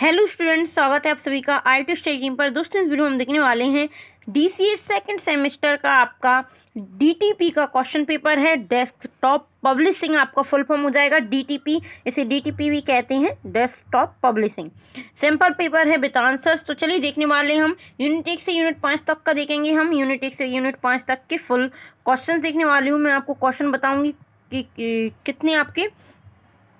hello students स्वागत है आप सभी का आई टी स्टेडियम पर दोस्तों इस वीडियो में हम देखने वाले हैं D C A second semester का आपका डी टी पी का क्वेश्चन पेपर है डेस्कटॉप पब्लिशिंग आपका फुल फॉर्म हो जाएगा डी टी पी इसे डी टी पी भी कहते हैं डेस्कटॉप पब्लिशिंग सिंपल पेपर है विथ आंसर्स तो चलिए देखने वाले हम यूनिट एक से यूनिट पाँच तक का देखेंगे हम यूनिट एक से यूनिट पाँच तक के फुल क्वेश्चन देखने वाली हूँ मैं आपको क्वेश्चन बताऊँगी कि, कि, कि कितने आपके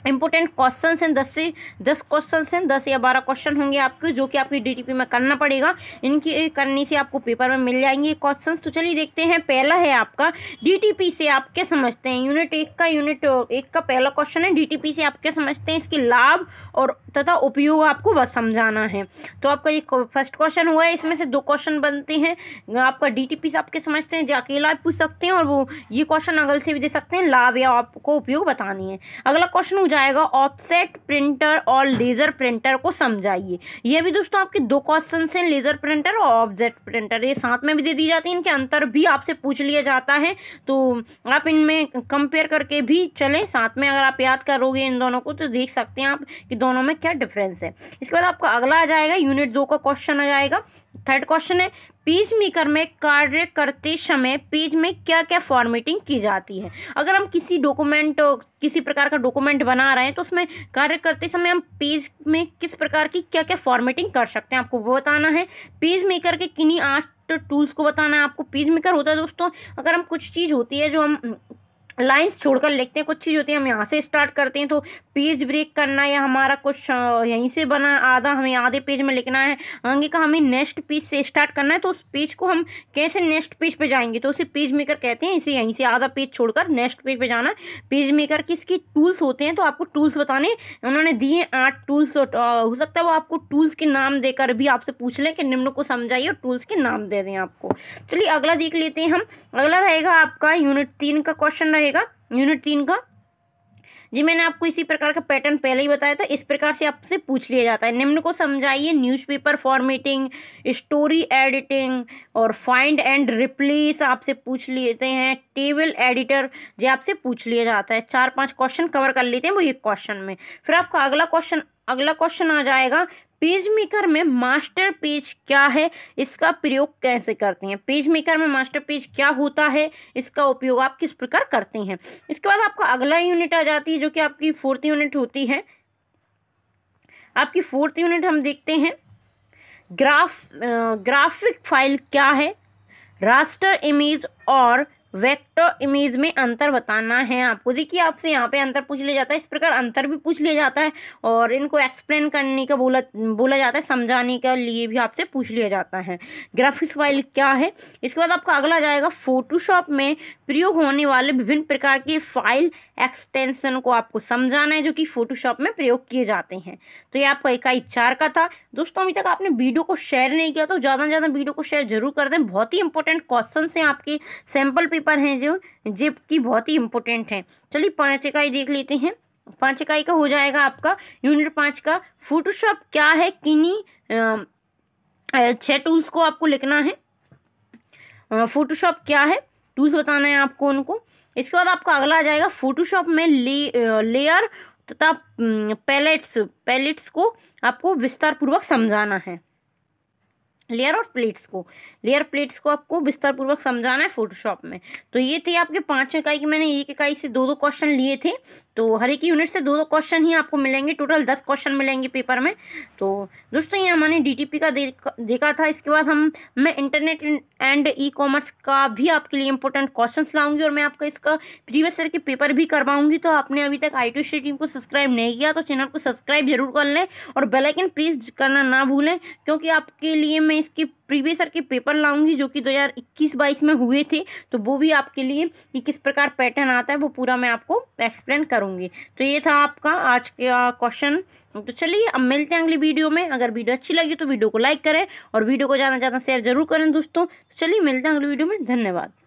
इंपॉर्टेंट क्वेश्चन हैं दस से दस क्वेश्चन हैं दस या बारह क्वेश्चन होंगे आपके जो कि आपकी डीटीपी में करना पड़ेगा इनकी करने से आपको पेपर में मिल जाएंगे क्वेश्चन तो चलिए देखते हैं पहला है आपका डीटीपी से आप क्या समझते हैं यूनिट एक का यूनिट एक का पहला क्वेश्चन है डीटीपी से आप क्या समझते हैं इसके लाभ और तथा उपयोग आपको बस समझाना है तो आपका ये फर्स्ट क्वेश्चन हुआ है इसमें से दो क्वेश्चन बनते हैं आपका डी टी पी आपके समझते हैं जो अकेला पूछ सकते हैं और वो ये क्वेश्चन अगल से भी दे सकते हैं लाभ या आपको उपयोग बतानी है अगला क्वेश्चन हो जाएगा ऑफसेट प्रिंटर और लेज़र प्रिंटर को समझाइए ये भी दोस्तों आपके दो क्वेश्चन हैं लेज़र प्रिंटर और ऑब्जेक्ट प्रिंटर ये साथ में भी दे दी जाती है इनके अंतर भी आपसे पूछ लिया जाता है तो आप इनमें कंपेयर करके भी चलें साथ में अगर आप याद करोगे इन दोनों को तो देख सकते हैं आप कि दोनों में क्या डिफरेंस है इसके बाद आपका अगला आ जाएगा यूनिट दो का क्वेश्चन आ जाएगा थर्ड क्वेश्चन है पीज मेकर में कार्य करते समय पेज में क्या क्या फॉर्मेटिंग की जाती है अगर हम किसी डॉक्यूमेंट किसी प्रकार का डॉक्यूमेंट बना रहे हैं तो उसमें कार्य करते समय हम पेज में किस प्रकार की क्या क्या फॉर्मेटिंग कर सकते हैं आपको वो बताना है पेज मेकर के किन्हीं आठ टूल्स को बताना है आपको पेज मेकर होता है दोस्तों अगर हम कुछ चीज़ होती है जो हम लाइंस छोड़कर लिखते हैं कुछ चीज़ होती है हम यहाँ से स्टार्ट करते हैं तो पेज ब्रेक करना है हमारा कुछ यहीं से बना आधा हमें आधे पेज में लिखना है आगे का हमें नेक्स्ट पेज से स्टार्ट करना है तो उस पेज को हम कैसे नेक्स्ट पेज पे जाएंगे तो उसे पेज मेकर कहते हैं इसे यहीं से आधा पेज छोड़कर नेक्स्ट पेज पर जाना पेज मेकर के इसके टूल्स होते हैं तो आपको टूल्स बताने उन्होंने दिए आठ टूल्स हो सकता है वो आपको टूल्स के नाम देकर भी आपसे पूछ लें कि निम्न को समझाइए और टूल्स के नाम दे दें आपको चलिए अगला देख लेते हैं हम अगला रहेगा आपका यूनिट तीन का क्वेश्चन रहेगा करिएगा यूनिट तीन का जी मैंने आपको इसी प्रकार का पैटर्न पहले ही बताया था इस प्रकार से आपसे पूछ लिया जाता है निम्न को समझाइए न्यूज़पेपर फॉर्मेटिंग स्टोरी एडिटिंग और फाइंड एंड रिप्लेस आपसे पूछ लेते हैं टेबल एडिटर जो आपसे पूछ लिया जाता है चार पांच क्वेश्चन कवर कर लेते हैं वो एक क्वेश्चन में फिर आपका अगला क्वेश्चन अगला क्वेश्चन आ जाएगा पेज मेकर में मास्टर पेज क्या है इसका प्रयोग कैसे करते हैं पेज मेकर में मास्टर पेज क्या होता है इसका उपयोग आप किस प्रकार करते हैं इसके बाद आपका अगला यूनिट आ जाती है जो कि आपकी फोर्थ यूनिट होती है आपकी फोर्थ यूनिट हम देखते हैं ग्राफ ग्राफिक फाइल क्या है रास्टर इमेज और वेक्टर इमेज में अंतर बताना है आपको देखिए आपसे यहाँ पे अंतर पूछ लिया जाता है इस प्रकार अंतर भी पूछ लिया जाता है और इनको एक्सप्लेन करने का बोला बोला जाता है समझाने के लिए भी आपसे पूछ लिया जाता है ग्राफिक्स फाइल क्या है इसके बाद आपका अगला जाएगा फोटोशॉप में प्रयोग होने वाले विभिन्न प्रकार के फाइल एक्सटेंशन को आपको समझाना है जो कि फोटोशॉप में प्रयोग किए जाते हैं तो ये आपका इकाई चार का था दोस्तों अभी तक आपने वीडियो को शेयर नहीं किया तो ज़्यादा से ज़्यादा वीडियो को शेयर जरूर कर दें बहुत ही इंपॉर्टेंट क्वेश्चन हैं आपके सैम्पल पेपर हैं जो जिप की बहुत ही इंपॉर्टेंट हैं चलिए पाँच इकाई देख लेते हैं पाँच इकाई का हो जाएगा आपका यूनिट पाँच का फोटोशॉप क्या है किन्हीं छः टूल्स को आपको लिखना है फोटोशॉप क्या है टूल्स बताना है आपको उनको इसके बाद आपका अगला आ जाएगा फोटोशॉप में ले, लेयर तथा पैलेट्स पैलेट्स को आपको विस्तार पूर्वक समझाना है लेयर और प्लेट्स को लेयर प्लेट्स को आपको विस्तारपूर्वक समझाना है फोटोशॉप में तो ये थे आपके पाँच इकाई की मैंने एक इकाई से दो दो क्वेश्चन लिए थे तो हर एक यूनिट से दो दो क्वेश्चन ही आपको मिलेंगे टोटल दस क्वेश्चन मिलेंगे पेपर में तो दोस्तों ये हमने डीटीपी का देखा, देखा था इसके बाद हम मैं इंटरनेट एंड ई कॉमर्स का भी आपके लिए इंपॉर्टेंट क्वेश्चन लाऊंगी और मैं आपका इसका प्रीवियस ईयर के पेपर भी करवाऊंगी तो आपने अभी तक आई टी टीम को सब्सक्राइब नहीं किया तो चैनल को सब्सक्राइब जरूर कर लें और बेलाइकन प्लीज़ करना ना भूलें क्योंकि आपके लिए मैं इसके प्रीवियस ईयर के पेपर लाऊंगी जो कि 2021-22 में हुए थे तो वो भी आपके लिए कि किस प्रकार पैटर्न आता है वो पूरा मैं आपको एक्सप्लेन करूंगी तो ये था आपका आज का क्वेश्चन तो चलिए अब मिलते हैं अगली वीडियो में अगर वीडियो अच्छी लगी तो वीडियो को लाइक करें और वीडियो को ज़्यादा से ज़्यादा शेयर जरूर करें दोस्तों तो चलिए मिलते हैं अगली वीडियो में धन्यवाद